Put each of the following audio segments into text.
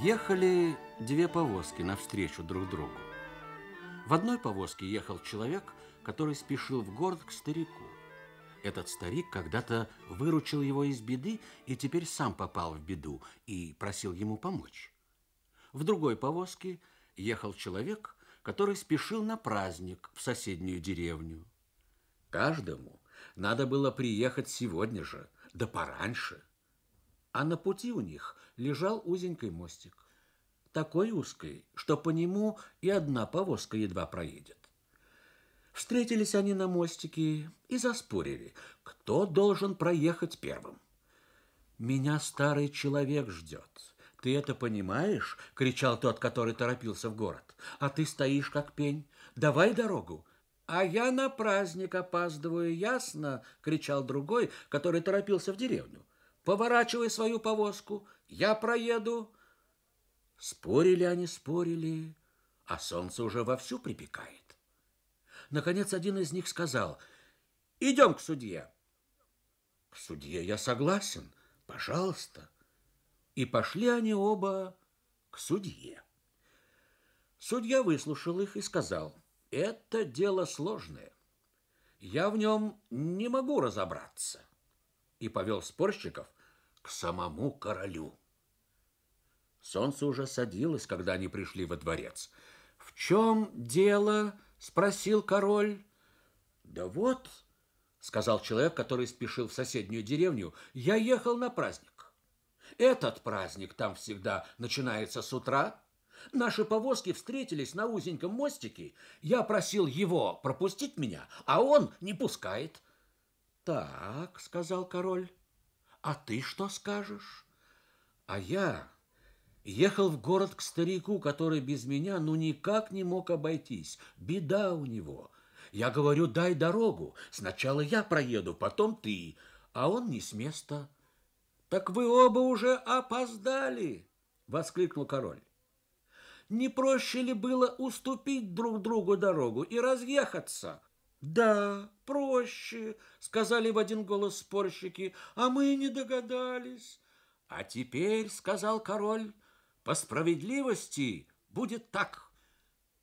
Ехали две повозки навстречу друг другу. В одной повозке ехал человек, который спешил в город к старику. Этот старик когда-то выручил его из беды и теперь сам попал в беду и просил ему помочь. В другой повозке ехал человек, который спешил на праздник в соседнюю деревню. Каждому надо было приехать сегодня же, да пораньше – а на пути у них лежал узенький мостик. Такой узкий, что по нему и одна повозка едва проедет. Встретились они на мостике и заспорили, кто должен проехать первым. «Меня старый человек ждет. Ты это понимаешь?» — кричал тот, который торопился в город. «А ты стоишь как пень. Давай дорогу!» «А я на праздник опаздываю, ясно?» — кричал другой, который торопился в деревню поворачивай свою повозку, я проеду. Спорили они, спорили, а солнце уже вовсю припекает. Наконец один из них сказал, идем к судье. К судье я согласен, пожалуйста. И пошли они оба к судье. Судья выслушал их и сказал, это дело сложное. Я в нем не могу разобраться. И повел спорщиков самому королю. Солнце уже садилось, когда они пришли во дворец. «В чем дело?» — спросил король. «Да вот», — сказал человек, который спешил в соседнюю деревню, — «я ехал на праздник. Этот праздник там всегда начинается с утра. Наши повозки встретились на узеньком мостике. Я просил его пропустить меня, а он не пускает». «Так», — сказал король, а ты что скажешь? А я ехал в город к старику, который без меня ну никак не мог обойтись. Беда у него. Я говорю, дай дорогу. Сначала я проеду, потом ты. А он не с места. Так вы оба уже опоздали, воскликнул король. Не проще ли было уступить друг другу дорогу и разъехаться? Да, проще, сказали в один голос спорщики, а мы не догадались. А теперь, сказал король, по справедливости будет так.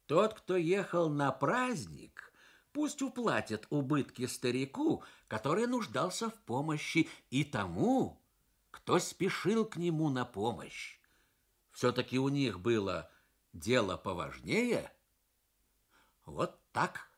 Тот, кто ехал на праздник, пусть уплатит убытки старику, который нуждался в помощи, и тому, кто спешил к нему на помощь. Все-таки у них было дело поважнее. Вот так.